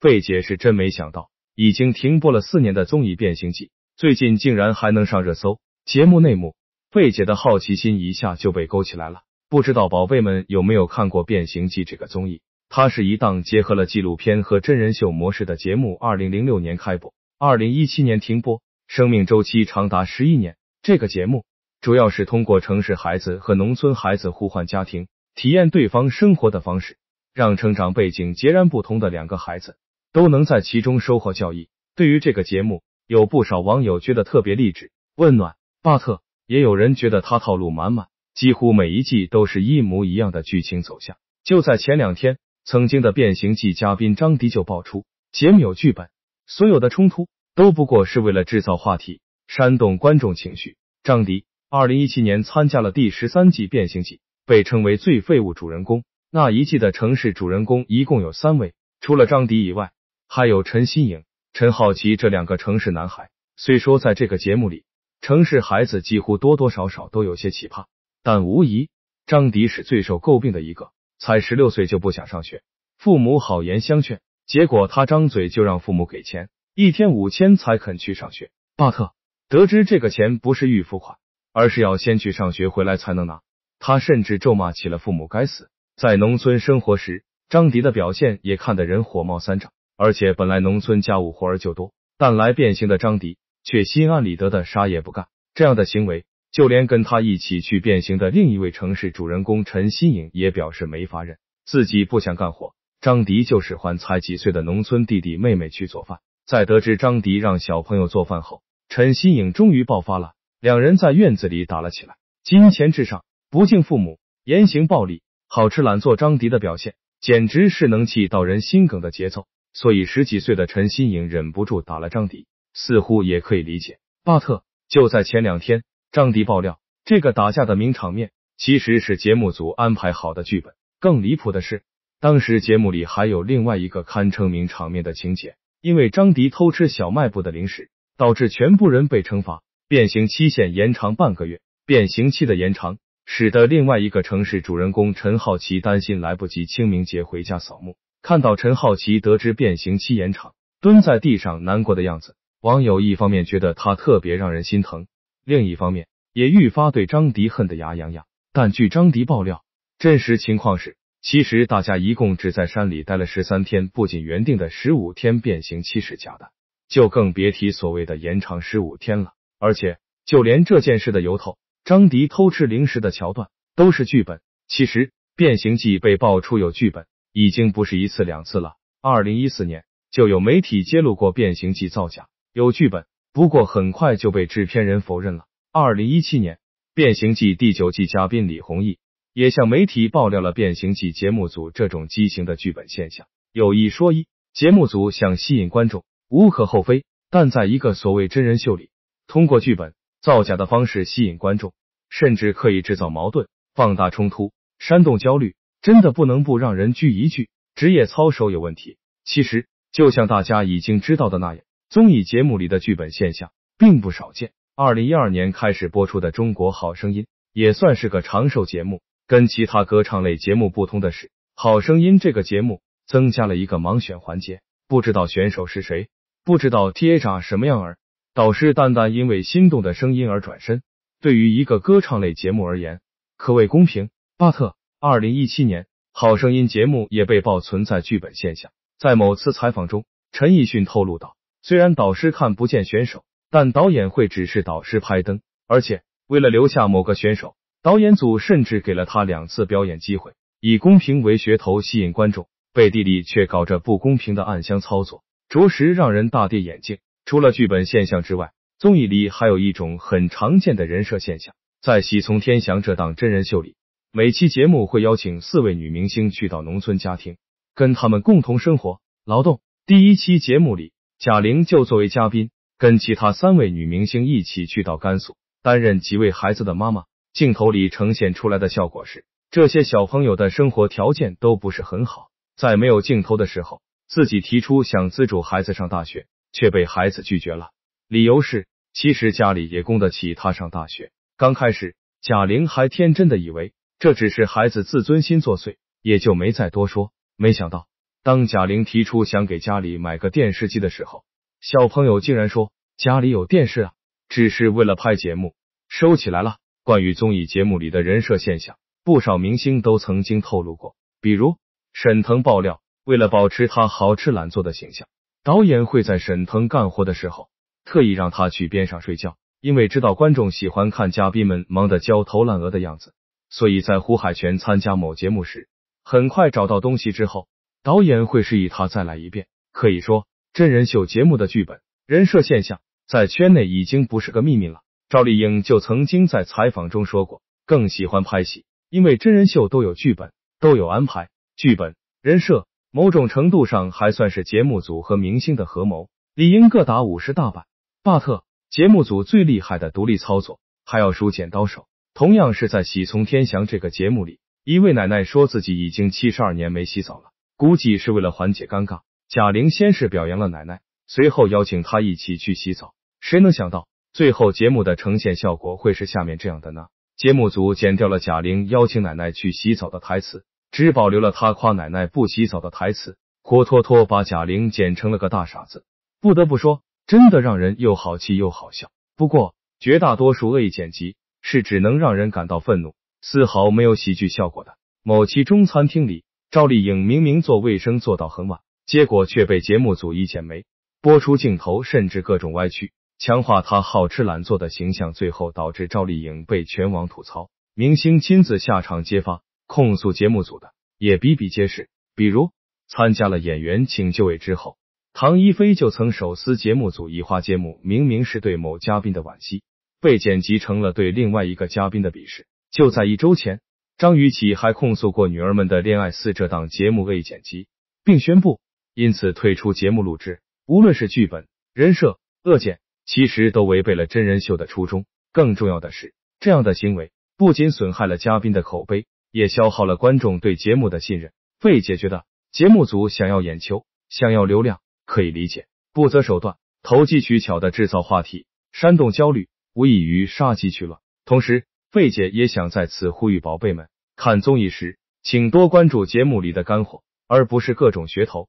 费姐是真没想到，已经停播了四年的综艺《变形记》，最近竟然还能上热搜。节目内幕，费姐的好奇心一下就被勾起来了。不知道宝贝们有没有看过《变形记》这个综艺？它是一档结合了纪录片和真人秀模式的节目，二零零六年开播，二零一七年停播，生命周期长达十一年。这个节目主要是通过城市孩子和农村孩子互换家庭，体验对方生活的方式，让成长背景截然不同的两个孩子。都能在其中收获教益。对于这个节目，有不少网友觉得特别励志、温暖。巴特也有人觉得他套路满满，几乎每一季都是一模一样的剧情走向。就在前两天，曾经的《变形记》嘉宾张迪就爆出节目有剧本，所有的冲突都不过是为了制造话题、煽动观众情绪。张迪二零一七年参加了第十三季《变形记》，被称为最废物主人公。那一季的城市主人公一共有三位，除了张迪以外。还有陈新颖、陈好奇这两个城市男孩，虽说在这个节目里，城市孩子几乎多多少少都有些奇葩，但无疑张迪是最受诟病的一个。才十六岁就不想上学，父母好言相劝，结果他张嘴就让父母给钱，一天五千才肯去上学。巴特得知这个钱不是预付款，而是要先去上学回来才能拿，他甚至咒骂起了父母该死。在农村生活时，张迪的表现也看得人火冒三丈。而且本来农村家务活儿就多，但来变形的张迪却心安理得的啥也不干。这样的行为，就连跟他一起去变形的另一位城市主人公陈新颖也表示没法忍，自己不想干活。张迪就使唤才几岁的农村弟弟妹妹去做饭。在得知张迪让小朋友做饭后，陈新颖终于爆发了，两人在院子里打了起来。金钱至上，不敬父母，言行暴力，好吃懒做，张迪的表现简直是能气到人心梗的节奏。所以十几岁的陈新颖忍不住打了张迪，似乎也可以理解。巴特就在前两天，张迪爆料，这个打架的名场面其实是节目组安排好的剧本。更离谱的是，当时节目里还有另外一个堪称名场面的情节，因为张迪偷吃小卖部的零食，导致全部人被惩罚，变形期限延长半个月。变形期的延长，使得另外一个城市主人公陈浩奇担心来不及清明节回家扫墓。看到陈浩奇得知变形期延长，蹲在地上难过的样子，网友一方面觉得他特别让人心疼，另一方面也愈发对张迪恨得牙痒痒。但据张迪爆料，真实情况是，其实大家一共只在山里待了十三天，不仅原定的十五天变形期是假的，就更别提所谓的延长十五天了。而且就连这件事的由头，张迪偷吃零食的桥段都是剧本。其实《变形计》被爆出有剧本。已经不是一次两次了。二零一四年就有媒体揭露过《变形计》造假有剧本，不过很快就被制片人否认了。二零一七年，《变形计》第九季嘉宾李宏毅也向媒体爆料了《变形计》节目组这种畸形的剧本现象。有一说一，节目组想吸引观众无可厚非，但在一个所谓真人秀里，通过剧本造假的方式吸引观众，甚至刻意制造矛盾、放大冲突、煽动焦虑。真的不能不让人聚一聚。职业操守有问题，其实就像大家已经知道的那样，综艺节目里的剧本现象并不少见。二零一二年开始播出的《中国好声音》也算是个长寿节目。跟其他歌唱类节目不同的是，《好声音》这个节目增加了一个盲选环节，不知道选手是谁，不知道 TA 长什么样儿，导师淡淡因为心动的声音而转身。对于一个歌唱类节目而言，可谓公平。巴特。二零一七年，《好声音》节目也被曝存在剧本现象。在某次采访中，陈奕迅透露道：“虽然导师看不见选手，但导演会指示导师拍灯，而且为了留下某个选手，导演组甚至给了他两次表演机会，以公平为噱头吸引观众，背地里却搞着不公平的暗箱操作，着实让人大跌眼镜。”除了剧本现象之外，综艺里还有一种很常见的人设现象，在《喜从天降》这档真人秀里。每期节目会邀请四位女明星去到农村家庭，跟他们共同生活、劳动。第一期节目里，贾玲就作为嘉宾，跟其他三位女明星一起去到甘肃，担任几位孩子的妈妈。镜头里呈现出来的效果是，这些小朋友的生活条件都不是很好。在没有镜头的时候，自己提出想资助孩子上大学，却被孩子拒绝了。理由是，其实家里也供得起他上大学。刚开始，贾玲还天真的以为。这只是孩子自尊心作祟，也就没再多说。没想到，当贾玲提出想给家里买个电视机的时候，小朋友竟然说：“家里有电视啊，只是为了拍节目，收起来了。”关于综艺节目里的人设现象，不少明星都曾经透露过。比如沈腾爆料，为了保持他好吃懒做的形象，导演会在沈腾干活的时候，特意让他去边上睡觉，因为知道观众喜欢看嘉宾们忙得焦头烂额的样子。所以在胡海泉参加某节目时，很快找到东西之后，导演会示意他再来一遍。可以说，真人秀节目的剧本、人设现象在圈内已经不是个秘密了。赵丽颖就曾经在采访中说过，更喜欢拍戏，因为真人秀都有剧本，都有安排，剧本、人设，某种程度上还算是节目组和明星的合谋，理应各打五十大板。巴特，节目组最厉害的独立操作，还要数剪刀手。同样是在《喜从天降》这个节目里，一位奶奶说自己已经七十二年没洗澡了，估计是为了缓解尴尬。贾玲先是表扬了奶奶，随后邀请她一起去洗澡。谁能想到最后节目的呈现效果会是下面这样的呢？节目组剪掉了贾玲邀请奶奶去洗澡的台词，只保留了她夸奶奶不洗澡的台词，活脱脱把贾玲剪成了个大傻子。不得不说，真的让人又好气又好笑。不过绝大多数恶意剪辑。是只能让人感到愤怒，丝毫没有喜剧效果的。某期中餐厅里，赵丽颖明明做卫生做到很晚，结果却被节目组一剪梅播出镜头，甚至各种歪曲，强化她好吃懒做的形象，最后导致赵丽颖被全网吐槽。明星亲自下场揭发控诉节目组的也比比皆是，比如参加了《演员请就位》之后，唐一菲就曾手撕节目组，以花接木，明明是对某嘉宾的惋惜。被剪辑成了对另外一个嘉宾的鄙视。就在一周前，张雨绮还控诉过《女儿们的恋爱四》这档节目未剪辑，并宣布因此退出节目录制。无论是剧本、人设、恶剪，其实都违背了真人秀的初衷。更重要的是，这样的行为不仅损害了嘉宾的口碑，也消耗了观众对节目的信任。费姐觉得，节目组想要眼球、想要流量，可以理解，不择手段、投机取巧的制造话题、煽动焦虑。无异于杀鸡取卵。同时，费姐也想在此呼吁宝贝们：看综艺时，请多关注节目里的干货，而不是各种噱头。